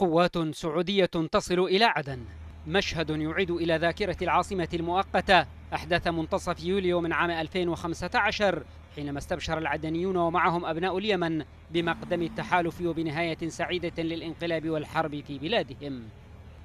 قوات سعودية تصل إلى عدن مشهد يعيد إلى ذاكرة العاصمة المؤقتة أحداث منتصف يوليو من عام 2015 حينما استبشر العدنيون ومعهم أبناء اليمن بمقدم التحالف وبنهاية سعيدة للانقلاب والحرب في بلادهم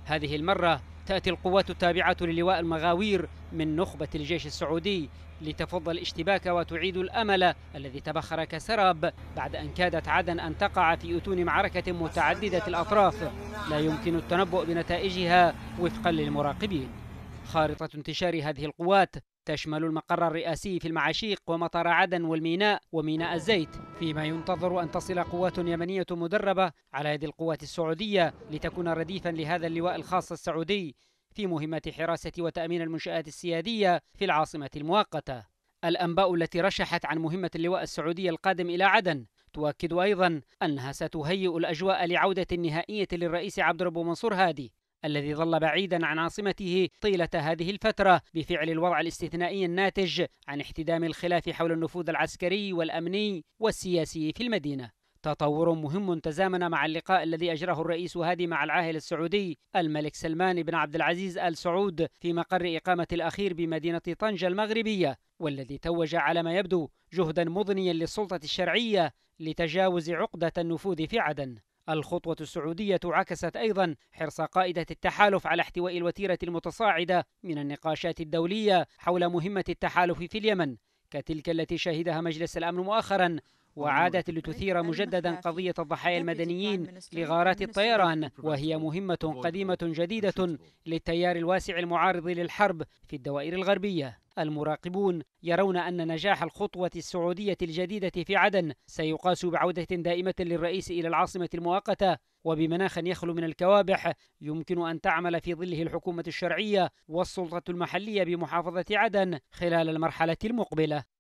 هذه المرة تأتي القوات التابعة للواء المغاوير من نخبة الجيش السعودي لتفض الاشتباك وتعيد الأمل الذي تبخر كسراب بعد أن كادت عدن أن تقع في أتون معركة متعددة الأطراف لا يمكن التنبؤ بنتائجها وفقا للمراقبين خارطة انتشار هذه القوات تشمل المقر الرئاسي في المعاشيق ومطار عدن والميناء وميناء الزيت فيما ينتظر أن تصل قوات يمنية مدربة على يد القوات السعودية لتكون رديفا لهذا اللواء الخاص السعودي في مهمة حراسة وتأمين المنشآت السيادية في العاصمة المؤقتة الأنباء التي رشحت عن مهمة اللواء السعودي القادم إلى عدن تؤكد أيضا أنها ستهيئ الأجواء لعودة نهائية للرئيس عبد الرب منصور هادي الذي ظل بعيدا عن عاصمته طيلة هذه الفترة بفعل الوضع الاستثنائي الناتج عن احتدام الخلاف حول النفوذ العسكري والأمني والسياسي في المدينة تطور مهم تزامن مع اللقاء الذي أجراه الرئيس هادي مع العاهل السعودي الملك سلمان بن عبد العزيز آل سعود في مقر إقامة الأخير بمدينة طنجة المغربية والذي توج على ما يبدو جهدا مضنيا للسلطة الشرعية لتجاوز عقدة النفوذ في عدن الخطوة السعودية عكست أيضا حرص قائدة التحالف على احتواء الوتيرة المتصاعدة من النقاشات الدولية حول مهمة التحالف في اليمن كتلك التي شهدها مجلس الأمن مؤخرا وعادت لتثير مجددا قضية الضحايا المدنيين لغارات الطيران وهي مهمة قديمة جديدة للتيار الواسع المعارض للحرب في الدوائر الغربية المراقبون يرون أن نجاح الخطوة السعودية الجديدة في عدن سيقاس بعودة دائمة للرئيس إلى العاصمة المؤقتة وبمناخ يخلو من الكوابح يمكن أن تعمل في ظله الحكومة الشرعية والسلطة المحلية بمحافظة عدن خلال المرحلة المقبلة